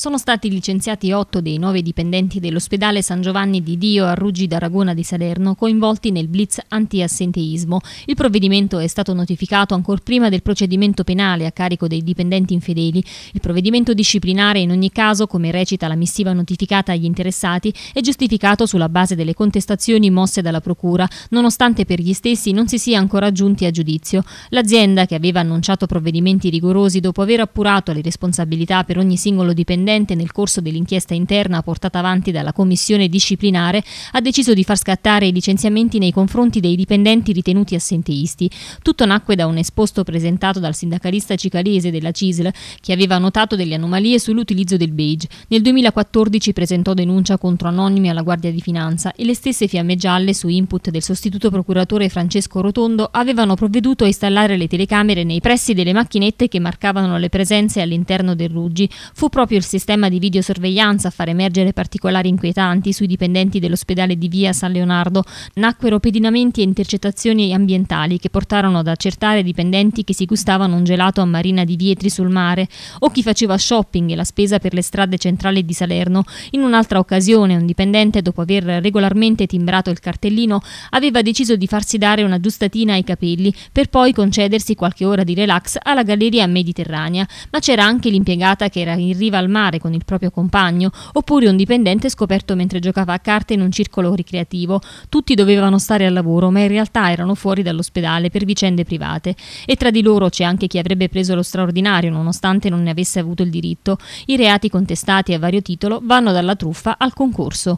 Sono stati licenziati otto dei nove dipendenti dell'ospedale San Giovanni di Dio a Ruggi d'Aragona di Salerno coinvolti nel blitz anti-assenteismo. Il provvedimento è stato notificato ancor prima del procedimento penale a carico dei dipendenti infedeli. Il provvedimento disciplinare in ogni caso, come recita la missiva notificata agli interessati, è giustificato sulla base delle contestazioni mosse dalla Procura, nonostante per gli stessi non si sia ancora giunti a giudizio. L'azienda, che aveva annunciato provvedimenti rigorosi dopo aver appurato le responsabilità per ogni singolo dipendente, Superintendente nel corso dell'inchiesta interna portata avanti dalla Commissione disciplinare ha deciso di far scattare i licenziamenti nei confronti dei dipendenti ritenuti assenteisti. Tutto nacque da un esposto presentato dal sindacalista cicalese della CISL che aveva notato delle anomalie sull'utilizzo del beige. Nel 2014 presentò denuncia contro anonimi alla Guardia di Finanza e le stesse fiamme gialle su input del sostituto procuratore Francesco Rotondo avevano provveduto a installare le telecamere nei pressi delle macchinette che marcavano le presenze all'interno del Ruggi. Fu proprio il sistema di videosorveglianza a far emergere particolari inquietanti sui dipendenti dell'ospedale di via San Leonardo, nacquero pedinamenti e intercettazioni ambientali che portarono ad accertare dipendenti che si gustavano un gelato a Marina di Vietri sul mare o chi faceva shopping e la spesa per le strade centrali di Salerno. In un'altra occasione un dipendente, dopo aver regolarmente timbrato il cartellino, aveva deciso di farsi dare una giustatina ai capelli per poi concedersi qualche ora di relax alla galleria mediterranea, ma c'era anche l'impiegata che era in riva al mare mare con il proprio compagno, oppure un dipendente scoperto mentre giocava a carte in un circolo ricreativo. Tutti dovevano stare al lavoro, ma in realtà erano fuori dall'ospedale per vicende private. E tra di loro c'è anche chi avrebbe preso lo straordinario nonostante non ne avesse avuto il diritto. I reati contestati a vario titolo vanno dalla truffa al concorso.